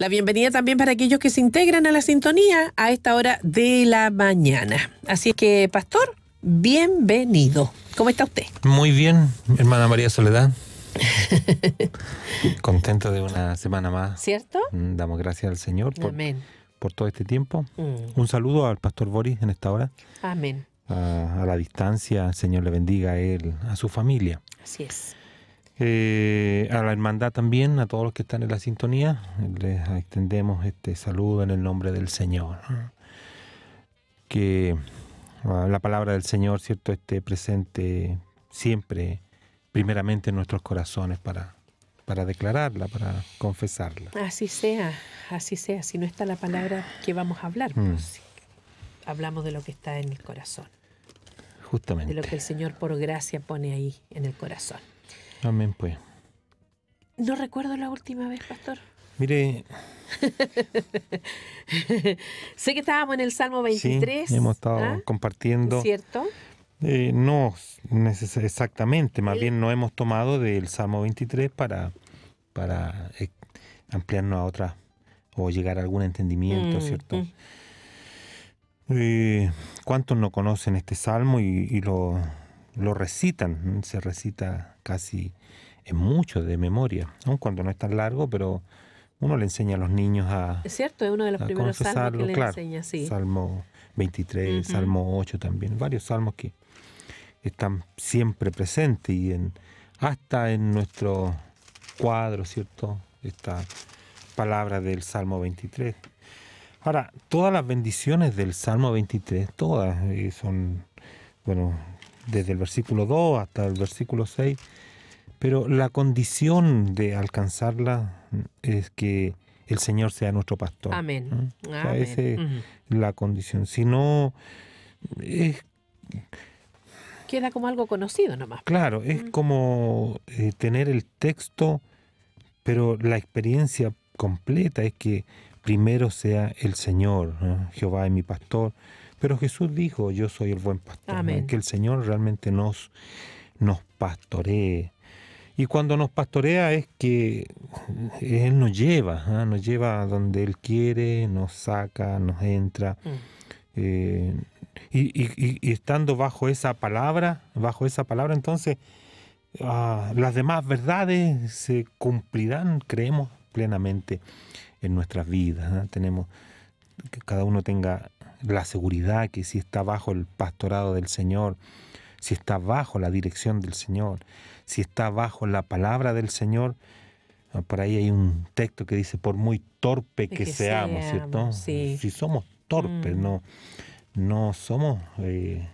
La bienvenida también para aquellos que se integran a la sintonía a esta hora de la mañana. Así que, pastor, bienvenido. ¿Cómo está usted? Muy bien, hermana María Soledad. Contento de una semana más. ¿Cierto? Mm, damos gracias al Señor por, por todo este tiempo. Mm. Un saludo al pastor Boris en esta hora. Amén. A, la distancia, Señor le bendiga a él, a su familia. Así es. Eh, a la hermandad también, a todos los que están en la sintonía, les extendemos este saludo en el nombre del Señor. Que ah, la palabra del Señor, ¿cierto?, esté presente siempre, primeramente en nuestros corazones para, para declararla, para confesarla. Así sea, así sea. Si no está la palabra que vamos a hablar, pues, mm. hablamos de lo que está en el corazón. Justamente. De lo que el Señor por gracia pone ahí en el corazón. Amén, pues. No recuerdo la última vez, pastor. Mire. sé que estábamos en el Salmo 23. Sí, hemos estado ¿ah? compartiendo. ¿Cierto? Eh, no exactamente, más bien no hemos tomado del Salmo 23 para, para eh, ampliarnos a otra o llegar a algún entendimiento, mm, ¿cierto? Mm. Eh, ¿Cuántos no conocen este salmo y lo lo recitan, se recita casi en mucho de memoria, aun cuando no es tan largo, pero uno le enseña a los niños a. Es cierto, es uno de los primeros salmos que le enseña, sí. Salmo 23, Salmo 8 también, varios salmos que están siempre presentes y en, hasta en nuestro cuadro, ¿cierto? Esta palabra del Salmo 23. Ahora, todas las bendiciones del Salmo 23, todas eh, son, bueno, desde el versículo 2 hasta el versículo 6, pero la condición de alcanzarla es que el Señor sea nuestro pastor. Amén. ¿Mm? Esa es la condición. Si no, es... Queda como algo conocido nomás. Claro, es como eh, tener el texto, pero la experiencia completa es que primero sea el Señor, Jehová es mi pastor, pero Jesús dijo, yo soy el buen pastor, que el Señor realmente nos, nos pastoree. Y cuando nos pastorea es que eh, Él nos lleva, ¿ah? nos lleva a donde Él quiere, nos saca, nos entra. Mm. Eh, y, estando bajo esa palabra, bajo esa palabra, entonces ah, las demás verdades se cumplirán, creemos plenamente en nuestras vidas. ¿ah? Tenemos que cada uno tenga la seguridad que si está bajo el pastorado del Señor, si está bajo la dirección del Señor, si está bajo la palabra del Señor, por ahí hay un texto que dice, por muy torpe que, seamos, ¿cierto? Si somos torpes, mm. no, no somos, eh,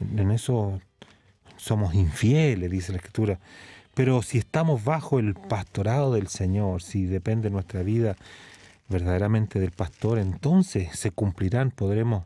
en eso somos infieles, dice la Escritura. Pero si estamos bajo el pastorado del Señor, si depende nuestra vida verdaderamente del pastor, entonces se cumplirán, podremos,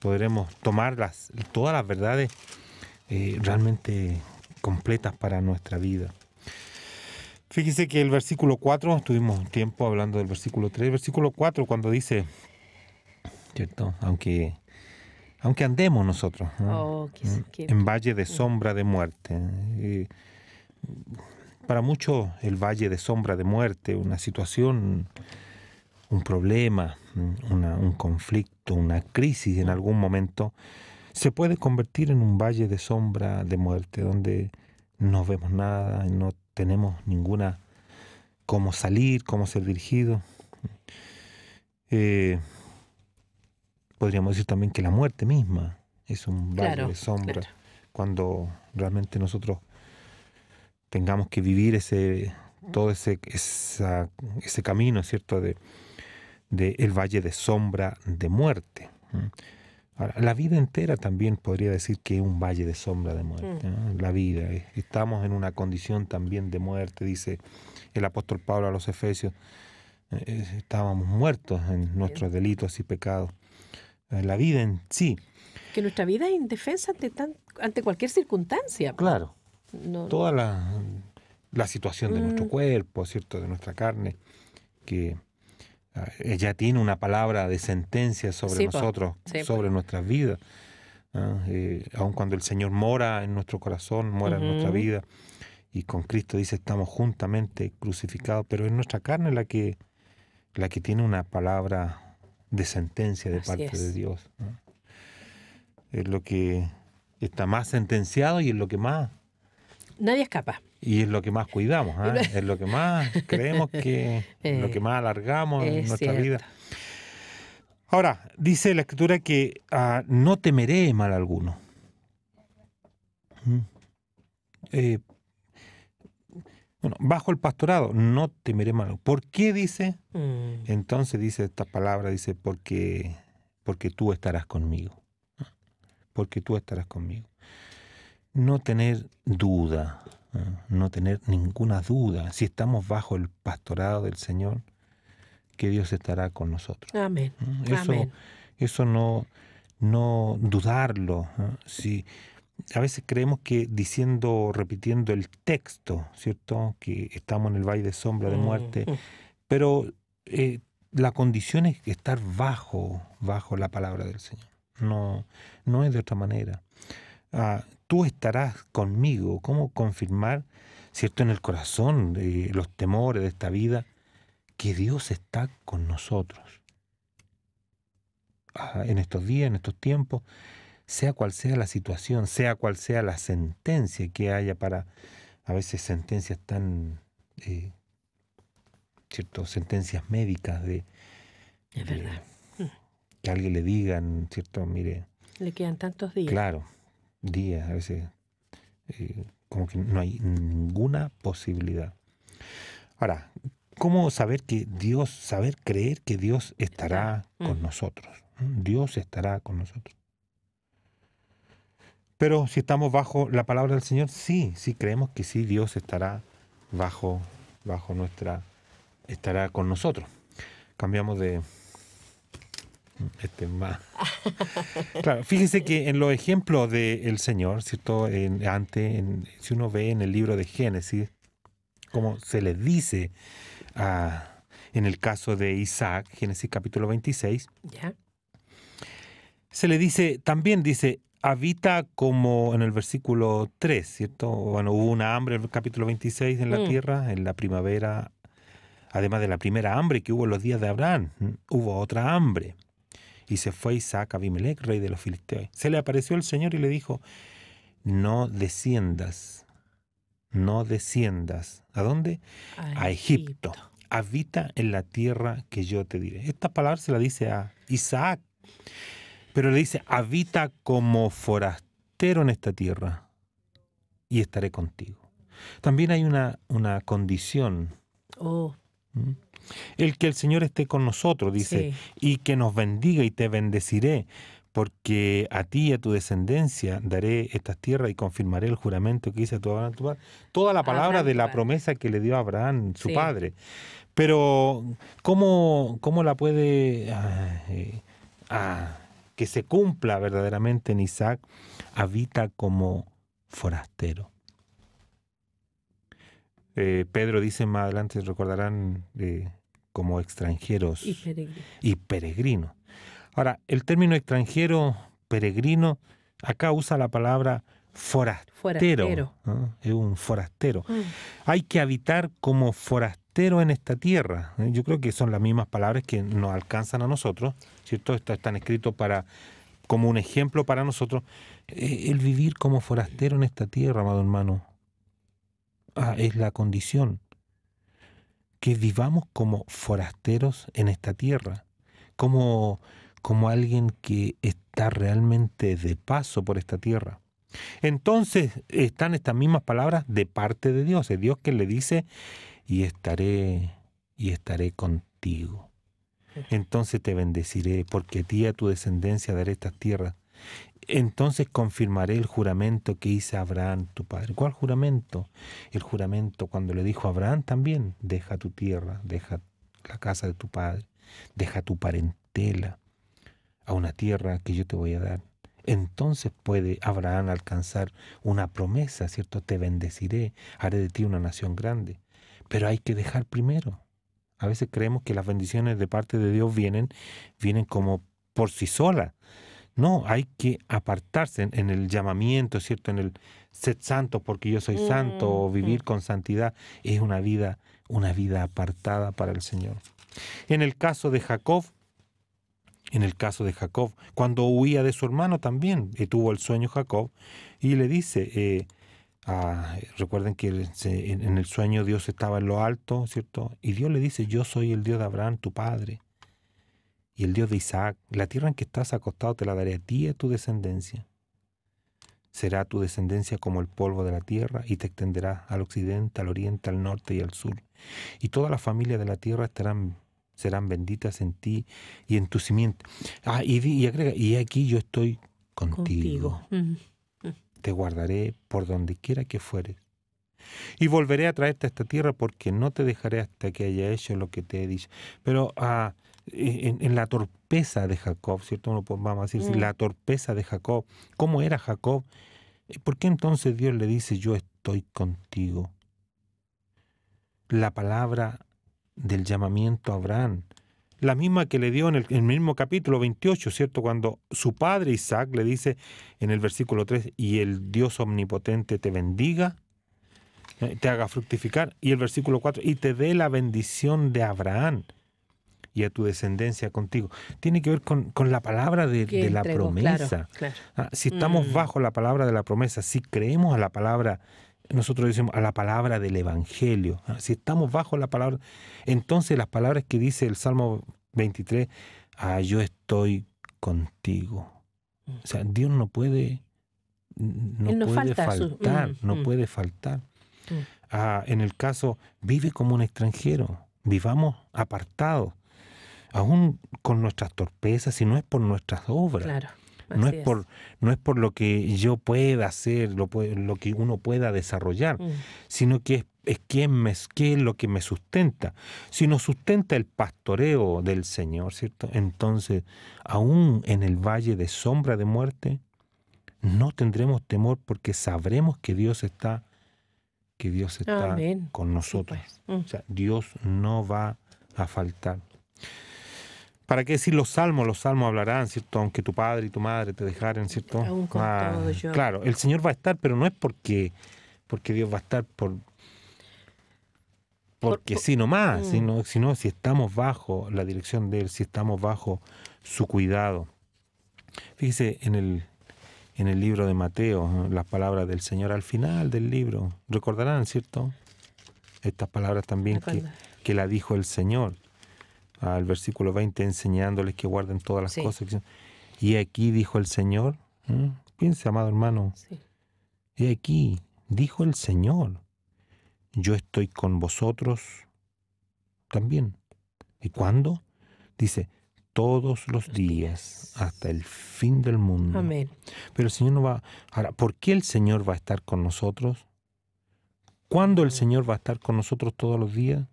podremos tomar todas las verdades eh, realmente completas para nuestra vida. Fíjese que el versículo 4, un tiempo hablando del versículo 3, versículo 4 cuando dice, ¿cierto? Aunque, aunque andemos nosotros oh, mm, en valle de sombra de muerte. Eh, para muchos el valle de sombra de muerte, una situación un problema, un conflicto, una crisis en algún momento, se puede convertir en un valle de sombra de muerte, donde no vemos nada, no tenemos ninguna cómo salir, cómo ser dirigido. Eh, podríamos decir también que la muerte misma es un valle de sombra, cuando realmente nosotros tengamos que vivir ese todo ese, ese camino, ¿cierto?, de, del valle de sombra de muerte. la vida entera también podría decir que es un valle de sombra de muerte. Mm. La vida, eh, estamos en una condición también de muerte, dice el apóstol Pablo a los Efesios. Eh, eh, estábamos muertos en nuestros delitos y pecados. La vida en sí. Que nuestra vida es indefensa ante, cualquier circunstancia. Claro. Toda la, situación de nuestro mm. cuerpo, ¿cierto? De nuestra carne, que eh, ella tiene una palabra de sentencia sobre pues. nosotros, pues. sobre nuestras vidas. Eh, aun cuando el Señor mora en nuestro corazón, mora en nuestra vida, y con Cristo dice estamos juntamente crucificados, pero es nuestra carne la que, la que tiene una palabra de sentencia de parte de Dios. Es lo que está más sentenciado y es lo que más nadie escapa. Y es lo que más cuidamos, ¿ah? es lo que más creemos que, eh, lo que más alargamos en nuestra vida. Ahora, dice la escritura que ah, no temeré mal alguno. Mm. Eh, bajo el pastorado, no temeré mal. ¿Por qué dice? Mm. Entonces dice esta palabra, dice, porque, porque tú estarás conmigo. ¿Ah? Porque tú estarás conmigo no tener duda, ¿eh? no tener ninguna duda, si estamos bajo el pastorado del Señor, que Dios estará con nosotros. ¿eh? Amén. Eso, eso no, no dudarlo. ¿eh? Si, a veces creemos que diciendo, repitiendo el texto, ¿cierto? Que estamos en el valle de sombra de mm. muerte, pero la condición es estar bajo, bajo la palabra del Señor. No, no es de otra manera. Ah, tú estarás conmigo. ¿Cómo confirmar, cierto, en el corazón eh, los temores de esta vida, que Dios está con nosotros? Ah, en estos días, en estos tiempos, sea cual sea la situación, sea cual sea la sentencia que haya para, a veces sentencias tan, eh, cierto, sentencias médicas de... que alguien le digan, cierto, mire... Le quedan tantos días. Claro, días, a veces eh, como que no hay ninguna posibilidad. Ahora, ¿cómo saber que Dios, saber creer que Dios estará con mm. nosotros? Dios estará con nosotros. Pero si estamos bajo la palabra del Señor, sí, sí creemos que sí Dios estará bajo, bajo nuestra, estará con nosotros. Cambiamos de, este más. Claro, fíjese que en los ejemplos del Señor, ¿cierto? En, antes, si uno ve en el libro de Génesis, como se le dice en el caso de Isaac, Génesis capítulo 26, se le dice, también dice, habita como en el versículo 3, ¿cierto? Bueno, hubo una hambre en el capítulo 26 en la mm. tierra, en la primavera, además de la primera hambre que hubo en los días de Abraham, hubo otra hambre. Y se fue Isaac a Abimelech, rey de los filisteos. Se le apareció el Señor y le dijo, no desciendas, no desciendas. ¿A dónde? A, Egipto. Habita en la tierra que yo te diré. Esta palabra se la dice a Isaac, pero le dice, habita como forastero en esta tierra y estaré contigo. También hay una, una condición. Oh. ¿Mm? El que el Señor esté con nosotros, dice, y que nos bendiga y te bendeciré, porque a ti y a tu descendencia daré estas tierras y confirmaré el juramento que hice a tu Abraham, padre. Toda la palabra de la promesa que le dio a Abraham, su padre. Pero, ¿cómo, la puede... Ah, eh, ah, que se cumpla verdaderamente en Isaac, habita como forastero. Eh, Pedro dice más adelante, recordarán eh, como extranjeros y peregrinos. Ahora, el término extranjero, peregrino, acá usa la palabra forastero. Es un forastero. Mm. Hay que habitar como forastero en esta tierra. ¿eh? Yo creo que son las mismas palabras que nos alcanzan a nosotros, ¿cierto? Están escritos para como un ejemplo para nosotros, eh, el vivir como forastero en esta tierra, amado hermano, ah, es la condición que vivamos como forasteros en esta tierra, como, como alguien que está realmente de paso por esta tierra. Entonces están estas mismas palabras de parte de Dios, es Dios que le dice, y estaré, y estaré contigo. Entonces te bendeciré, porque a ti y a tu descendencia daré estas tierras, entonces confirmaré el juramento que hice a Abraham, tu padre. ¿Cuál juramento? El juramento cuando le dijo a Abraham también, deja tu tierra, deja la casa de tu padre, deja tu parentela a una tierra que yo te voy a dar. Entonces puede Abraham alcanzar una promesa, ¿cierto? Te bendeciré, haré de ti una nación grande. Pero hay que dejar primero. A veces creemos que las bendiciones de parte de Dios vienen, vienen como por sí solas no, hay que apartarse en, el llamamiento, ¿cierto? En el ser santo porque yo soy santo, o mm, vivir mm. con santidad es una vida, una vida apartada para el Señor. En el caso de Jacob, en el caso de Jacob, cuando huía de su hermano también, eh, tuvo el sueño Jacob, y le dice, eh, ah, recuerden que en el sueño Dios estaba en lo alto, ¿cierto? Y Dios le dice, yo soy el Dios de Abraham, tu padre, y el Dios de Isaac, la tierra en que estás acostado te la daré a ti y a tu descendencia. Será tu descendencia como el polvo de la tierra y te extenderá al occidente, al oriente, al norte y al sur. Y toda la familia de la tierra estarán, serán benditas en ti y en tu simiente. Ah, y, y aquí yo estoy contigo. Mm. Te guardaré por donde quiera que fueres. Y volveré a traerte a esta tierra porque no te dejaré hasta que haya hecho lo que te he dicho. Pero ah, en, la torpeza de Jacob, ¿cierto? vamos a decir, mm. la torpeza de Jacob. ¿Cómo era Jacob? Eh, ¿Por qué entonces Dios le dice, yo estoy contigo? La palabra del llamamiento a Abraham, la misma que le dio en el, en el, mismo capítulo 28, ¿cierto? Cuando su padre Isaac le dice en el versículo 3, y el Dios omnipotente te bendiga, eh, te haga fructificar, y el versículo 4, y te dé la bendición de Abraham y a tu descendencia contigo. Tiene que ver con, la palabra de, la promesa. Ah, si estamos mm. bajo la palabra de la promesa, si creemos a la palabra, nosotros decimos a la palabra del Evangelio, ah, si estamos bajo la palabra, entonces las palabras que dice el Salmo 23, ah, yo estoy contigo. Mm. O sea, Dios no puede, no, puede faltar, mm, no puede faltar. en el caso, vive como un extranjero, vivamos apartados aún con nuestras torpezas, si no es por nuestras obras. no es, Por, no es por lo que yo pueda hacer, lo, que uno pueda desarrollar, mm. sino que es, qué es lo que me sustenta. Si nos sustenta el pastoreo del Señor, ¿cierto? Entonces, aún en el valle de sombra de muerte, no tendremos temor porque sabremos que Dios está que Dios está con nosotros. Pues. Mm. Dios no va a faltar. ¿Para qué decir los salmos? Los salmos hablarán, ¿cierto? Aunque tu padre y tu madre te dejaren, ¿cierto? Ah, claro, el Señor va a estar, pero no es porque, porque Dios va a estar por... Porque sí nomás, mm. sino, si estamos bajo la dirección de Él, si estamos bajo su cuidado. Fíjese en el, en el libro de Mateo, las palabras del Señor al final del libro. Recordarán, ¿cierto? Estas palabras también que, que la dijo el Señor al versículo 20, enseñándoles que guarden todas las cosas. Y aquí dijo el Señor, piense, amado hermano, y aquí dijo el Señor, yo estoy con vosotros también. ¿Y cuándo? Dice, todos los días hasta el fin del mundo. Pero el Señor no va... Ahora, ¿por qué el Señor va a estar con nosotros? ¿Cuándo el mm. Señor va a estar con nosotros todos los días?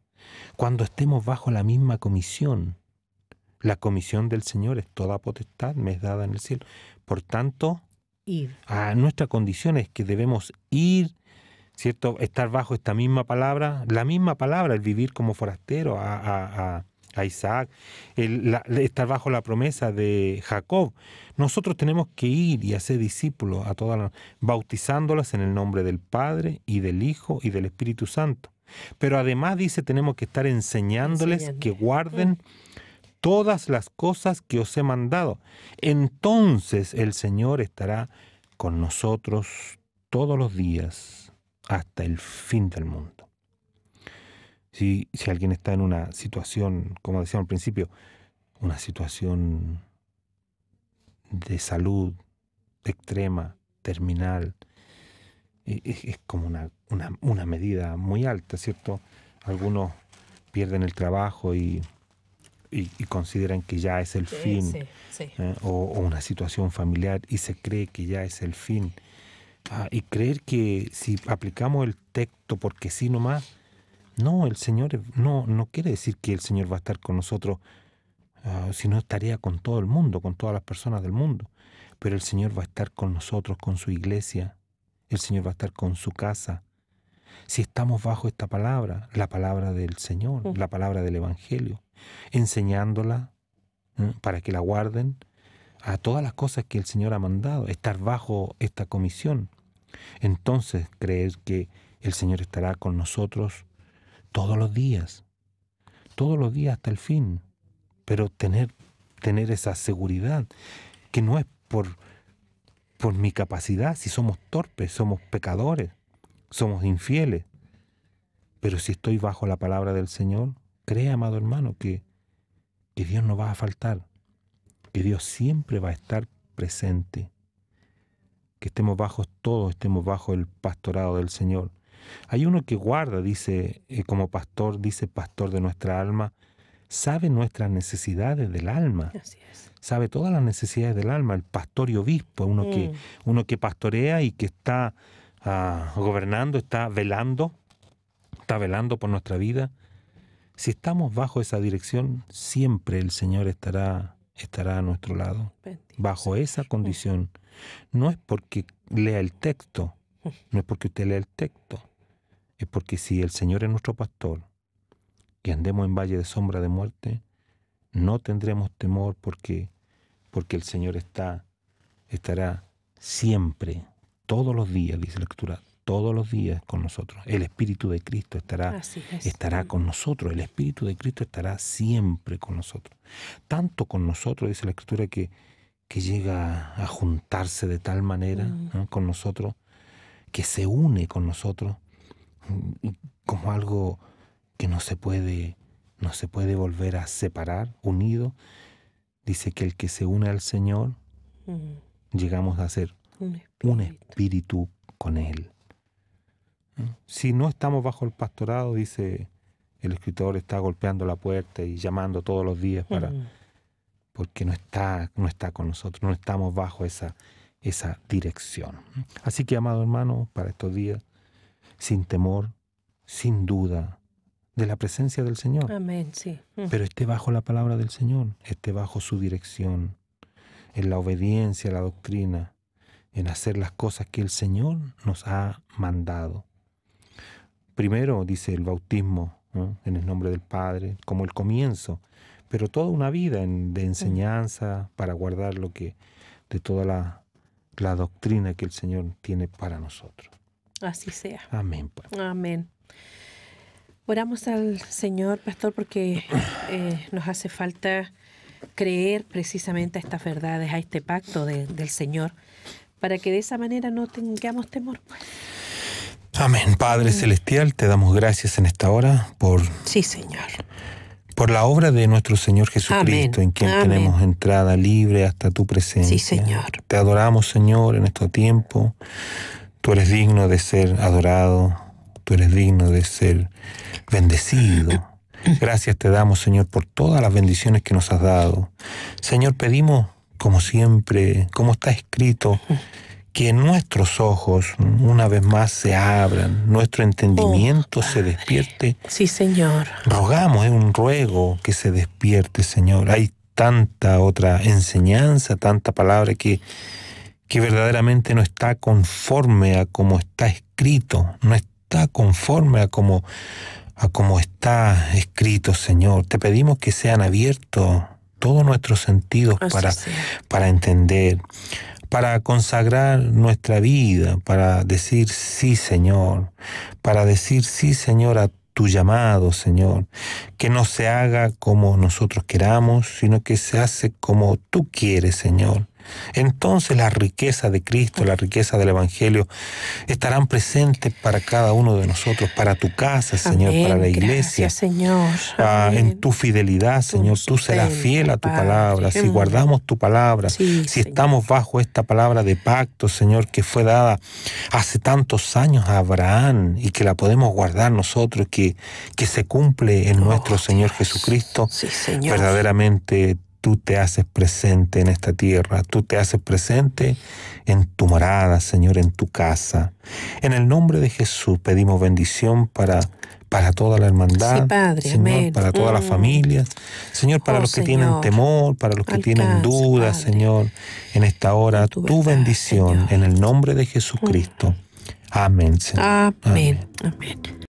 cuando estemos bajo la misma comisión. La comisión del Señor es toda potestad, me es dada en el cielo. Por tanto, ir. a ah, nuestra condición es que debemos ir, ¿cierto? Estar bajo esta misma palabra, la misma palabra, el vivir como forastero, a, Isaac, estar bajo la promesa de Jacob. Nosotros tenemos que ir y hacer discípulos a todas las, bautizándolas en el nombre del Padre y del Hijo y del Espíritu Santo. Pero además dice, tenemos que estar enseñándoles que guarden mm. todas las cosas que os he mandado. Entonces el Señor estará con nosotros todos los días hasta el fin del mundo. Si, si alguien está en una situación, como decía al principio, una situación de salud extrema, terminal, eh, es, como una, medida muy alta, ¿cierto? Algunos pierden el trabajo y, consideran que ya es el fin, ¿eh? O, una situación familiar y se cree que ya es el fin. Ah, y creer que si aplicamos el texto porque sí nomás, no, el Señor no, no quiere decir que el Señor va a estar con nosotros, ah, sino estaría con todo el mundo, con todas las personas del mundo. Pero el Señor va a estar con nosotros, con su iglesia, el Señor va a estar con su casa. Si estamos bajo esta palabra, la palabra del Señor, la palabra del Evangelio, enseñándola ¿eh? para que la guarden a todas las cosas que el Señor ha mandado, estar bajo esta comisión. Entonces creer que el Señor estará con nosotros todos los días, todos los días hasta el fin, pero tener, tener esa seguridad que no es por por mi capacidad, si somos torpes, somos pecadores, somos infieles. Pero si estoy bajo la palabra del Señor, cree, amado hermano, que, que Dios no va a faltar, que Dios siempre va a estar presente, que estemos bajos todos, estemos bajo el pastorado del Señor. Hay uno que guarda, dice, eh, como pastor, dice pastor de nuestra alma, sabe nuestras necesidades del alma. Así es. Sabe todas las necesidades del alma, el pastor y obispo, uno, que, mm. uno que pastorea y que está ah, gobernando, está velando, está velando por nuestra vida. Si estamos bajo esa dirección, siempre el Señor estará, estará a nuestro lado, bajo esa condición. No es porque lea el texto, mm. no es porque usted lea el texto, es porque si el Señor es nuestro pastor, que andemos en valle de sombra de muerte, no tendremos temor porque, porque el Señor está, estará siempre, todos los días, dice la lectura, todos los días con nosotros. El Espíritu de Cristo estará, estará con nosotros, el Espíritu de Cristo estará siempre con nosotros. Tanto con nosotros, dice la Escritura, que, que llega a juntarse de tal manera mm. con nosotros, que se une con nosotros como algo que no se puede, no se puede volver a separar, unido. Dice que el que se une al Señor, llegamos a ser un espíritu, con Él. ¿Eh? Si no estamos bajo el pastorado, dice el escritor, está golpeando la puerta y llamando todos los días para. porque no está, no está con nosotros, no estamos bajo esa, esa dirección. Así que, amado hermano, para estos días, sin temor, sin duda, de la presencia del Señor. Amén, sí. Mm. Pero esté bajo la palabra del Señor, esté bajo su dirección, en la obediencia a la doctrina, en hacer las cosas que el Señor nos ha mandado. Primero, dice el bautismo, en el nombre del Padre, como el comienzo, pero toda una vida de mm. enseñanza para guardar lo que, de toda la, doctrina que el Señor tiene para nosotros. Así sea. Amén. Pues. Amén. Oramos al Señor, Pastor, porque eh, nos hace falta creer precisamente a estas verdades, a este pacto del Señor, para que de esa manera no tengamos temor. Pues. Amén. Padre mm. Celestial, te damos gracias en esta hora por... Sí, Señor. Por la obra de nuestro Señor Jesucristo, en quien tenemos entrada libre hasta tu presencia. Sí, Señor. Te adoramos, Señor, en este tiempo. Tú eres digno de ser adorado, tú eres digno de ser bendecido. Gracias te damos, Señor, por todas las bendiciones que nos has dado. Señor, pedimos, como siempre, como está escrito, que nuestros ojos una vez más se abran, nuestro oh, entendimiento se despierte. Sí, Señor. Rogamos, es un ruego que se despierte, Señor. Hay tanta otra enseñanza, tanta palabra que, que verdaderamente no está conforme a como está escrito, no conforme a como, a está escrito, Señor. Te pedimos que sean abiertos todos nuestros sentidos para, para entender, para consagrar nuestra vida, para decir sí, Señor, para decir sí, Señor, a tu llamado, Señor, que no se haga como nosotros queramos, sino que se hace como tú quieres, Señor. Entonces la riqueza de Cristo, la riqueza del Evangelio estarán presentes para cada uno de nosotros, para tu casa, Señor, para la iglesia. Señor. Ah, en tu fidelidad, Señor, tú serás fiel a tu palabra. Si guardamos tu palabra, si estamos bajo esta palabra de pacto, Señor, que fue dada hace tantos años a Abraham y que la podemos guardar nosotros, que, que se cumple en oh, nuestro Señor Jesucristo, verdaderamente tú te haces presente en esta tierra, tú te haces presente en tu morada, Señor, en tu casa. En el nombre de Jesús pedimos bendición para, para toda la hermandad, Señor, para toda la mm. familia, Señor, para oh, los que tienen temor, para los que tienen dudas, Señor, en esta hora, tu, bendición, en el nombre de Jesucristo. Mm. Amén, Señor. Amén. amén.